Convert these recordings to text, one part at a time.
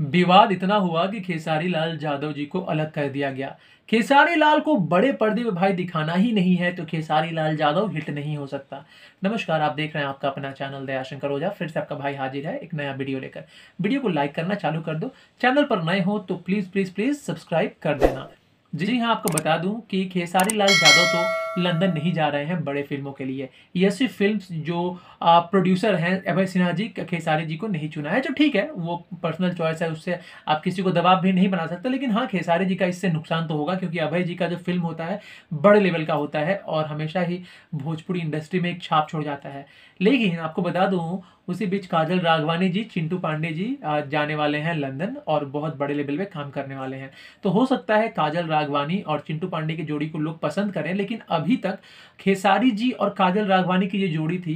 विवाद इतना हुआ कि खेसारी लाल जादव जी को अलग कर दिया गया खेसारी लाल को बड़े पर्दे में भाई दिखाना ही नहीं है तो खेसारी लाल जादव हिट नहीं हो सकता नमस्कार आप देख रहे हैं आपका अपना चैनल दयाशंकर ओझा फिर से आपका भाई हाजिर है एक नया वीडियो लेकर वीडियो को लाइक करना चालू कर दो चैनल पर नए हो तो प्लीज़ प्लीज़ प्लीज़ सब्सक्राइब कर देना जी हाँ आपको बता दूँ कि खेसारी लाल जादव तो लंदन नहीं जा रहे हैं बड़े फिल्मों के लिए ये सिर्फ फिल्म जो प्रोड्यूसर हैं अभय सिन्हा जी खेसारी जी को नहीं चुना है जो ठीक है वो पर्सनल चॉइस है उससे आप किसी को दबाव भी नहीं बना सकते लेकिन हाँ खेसारी जी का इससे नुकसान तो होगा क्योंकि अभय जी का जो फिल्म होता है बड़े लेवल का होता है और हमेशा ही भोजपुरी इंडस्ट्री में एक छाप छोड़ जाता है लेकिन आपको बता दूँ उसी बीच काजल राघवानी जी चिंटू पांडे जी जाने वाले हैं लंदन और बहुत बड़े लेवल पे काम करने वाले हैं तो हो सकता है काजल राघवानी और चिंटू पांडे की जोड़ी को लोग पसंद करें लेकिन अब अभी तक खेसारी जी और काजल राघवानी की ये जोड़ी थी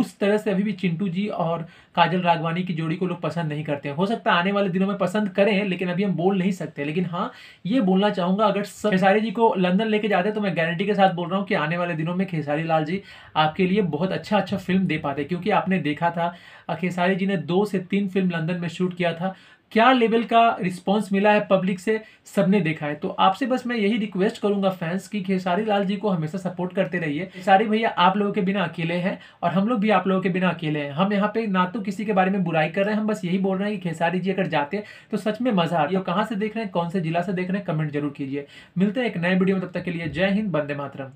उस तरह से अभी भी चिंटू जी और काजल राघवानी की जोड़ी को लोग पसंद नहीं करते हो सकता है आने वाले दिनों में पसंद करें लेकिन अभी हम बोल नहीं सकते लेकिन हाँ ये बोलना चाहूंगा अगर खेसारी जी को लंदन लेके जाते तो मैं गारंटी के साथ बोल रहा हूँ कि आने वाले दिनों में खेसारी लाल जी आपके लिए बहुत अच्छा अच्छा फिल्म दे पाते क्योंकि आपने देखा था खेसारी जी ने दो से तीन फिल्म लंदन में शूट किया था क्या लेवल का रिस्पॉन्स मिला है पब्लिक से सबने देखा है तो आपसे बस मैं यही रिक्वेस्ट करूंगा फैंस की खेसारी लाल जी को हमेशा सपोर्ट करते रहिए खेसारी भैया आप लोगों के बिना अकेले हैं और हम लोग भी आप लोगों के बिना अकेले हैं हम यहाँ पे ना तो किसी के बारे में बुराई कर रहे हैं हम बस यही बोल रहे हैं कि खेसारी जी अगर जाते तो सच में मजा आता है तो कहाँ से देख रहे हैं कौन से जिला से देख रहे हैं कमेंट जरूर कीजिए मिलते हैं एक नए वीडियो में तब तक के लिए जय हिंद बंदे मातरम